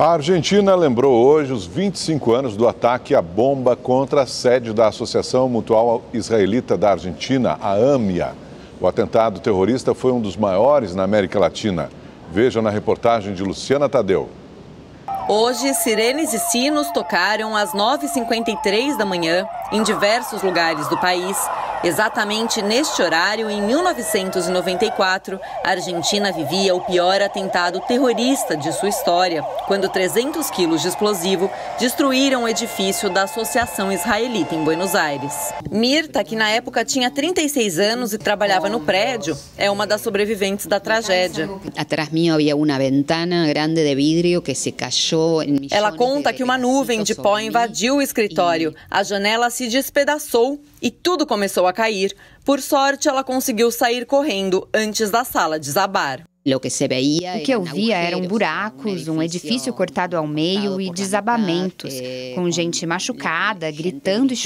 A Argentina lembrou hoje os 25 anos do ataque à bomba contra a sede da Associação Mutual Israelita da Argentina, a AMIA. O atentado terrorista foi um dos maiores na América Latina. Veja na reportagem de Luciana Tadeu. Hoje, sirenes e sinos tocaram às 9h53 da manhã em diversos lugares do país Exatamente neste horário, em 1994, a Argentina vivia o pior atentado terrorista de sua história, quando 300 quilos de explosivo destruíram o edifício da Associação Israelita em Buenos Aires. Mirta, que na época tinha 36 anos e trabalhava no prédio, é uma das sobreviventes da tragédia. Atrás mim havia uma ventana grande de vidro que se caiu. Ela conta que uma nuvem de pó invadiu o escritório, a janela se despedaçou e tudo começou a cair. Por sorte, ela conseguiu sair correndo antes da sala desabar. O que eu via eram buracos, um edifício cortado ao meio e desabamentos, eh, com gente machucada, gritando e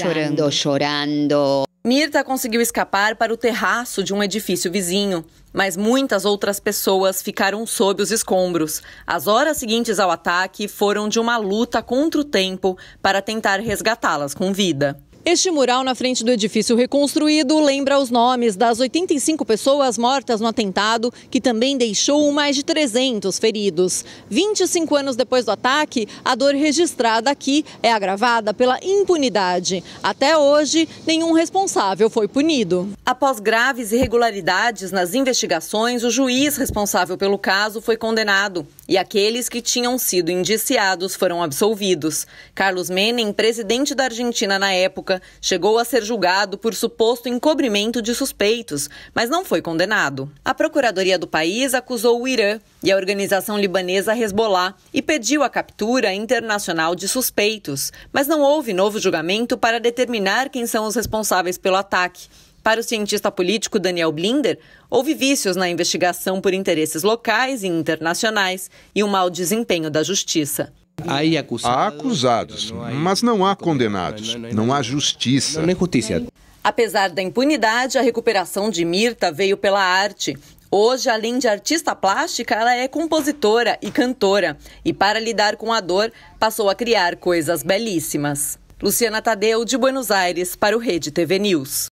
chorando. Mirta conseguiu escapar para o terraço de um edifício vizinho, mas muitas outras pessoas ficaram sob os escombros. As horas seguintes ao ataque foram de uma luta contra o tempo para tentar resgatá-las com vida. Este mural na frente do edifício reconstruído lembra os nomes das 85 pessoas mortas no atentado, que também deixou mais de 300 feridos. 25 anos depois do ataque, a dor registrada aqui é agravada pela impunidade. Até hoje, nenhum responsável foi punido. Após graves irregularidades nas investigações, o juiz responsável pelo caso foi condenado e aqueles que tinham sido indiciados foram absolvidos. Carlos Menem, presidente da Argentina na época, época, chegou a ser julgado por suposto encobrimento de suspeitos, mas não foi condenado. A Procuradoria do país acusou o Irã e a organização libanesa Hezbollah e pediu a captura internacional de suspeitos, mas não houve novo julgamento para determinar quem são os responsáveis pelo ataque. Para o cientista político Daniel Blinder, houve vícios na investigação por interesses locais e internacionais e um mau desempenho da justiça. Há acusados, mas não há condenados. Não há justiça. Apesar da impunidade, a recuperação de Mirta veio pela arte. Hoje, além de artista plástica, ela é compositora e cantora. E para lidar com a dor, passou a criar coisas belíssimas. Luciana Tadeu, de Buenos Aires, para o Rede TV News.